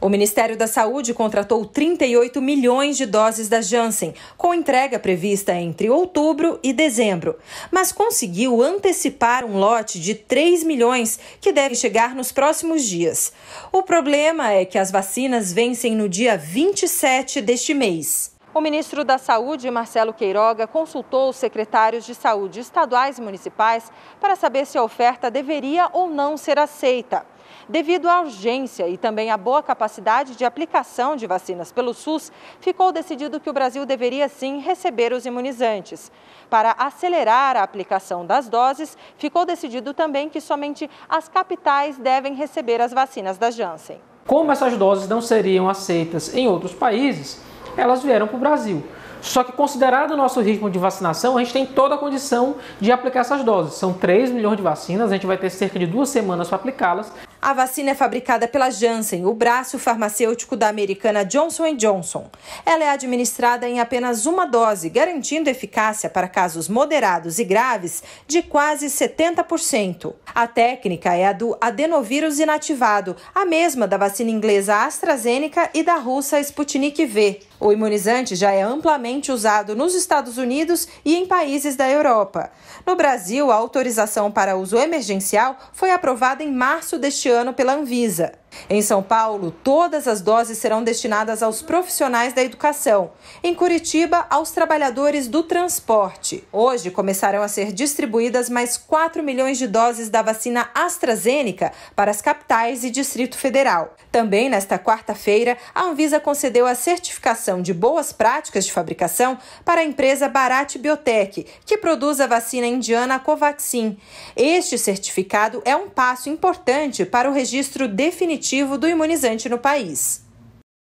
O Ministério da Saúde contratou 38 milhões de doses da Janssen, com entrega prevista entre outubro e dezembro, mas conseguiu antecipar um lote de 3 milhões que deve chegar nos próximos dias. O problema é que as vacinas vencem no dia 27 deste mês. O ministro da Saúde, Marcelo Queiroga, consultou os secretários de saúde estaduais e municipais para saber se a oferta deveria ou não ser aceita. Devido à urgência e também à boa capacidade de aplicação de vacinas pelo SUS, ficou decidido que o Brasil deveria sim receber os imunizantes. Para acelerar a aplicação das doses, ficou decidido também que somente as capitais devem receber as vacinas da Janssen. Como essas doses não seriam aceitas em outros países, elas vieram para o Brasil. Só que, considerado o nosso ritmo de vacinação, a gente tem toda a condição de aplicar essas doses. São 3 milhões de vacinas, a gente vai ter cerca de duas semanas para aplicá-las. A vacina é fabricada pela Janssen, o braço farmacêutico da americana Johnson Johnson. Ela é administrada em apenas uma dose, garantindo eficácia para casos moderados e graves de quase 70%. A técnica é a do adenovírus inativado, a mesma da vacina inglesa AstraZeneca e da russa Sputnik V. O imunizante já é amplamente usado nos Estados Unidos e em países da Europa. No Brasil, a autorização para uso emergencial foi aprovada em março deste ano pela Anvisa. Em São Paulo, todas as doses serão destinadas aos profissionais da educação. Em Curitiba, aos trabalhadores do transporte. Hoje começarão a ser distribuídas mais 4 milhões de doses da vacina AstraZeneca para as capitais e Distrito Federal. Também nesta quarta-feira, a Anvisa concedeu a certificação de boas práticas de fabricação para a empresa Barat Biotech, que produz a vacina indiana Covaxin. Este certificado é um passo importante para o registro definitivo definitivo do imunizante no país.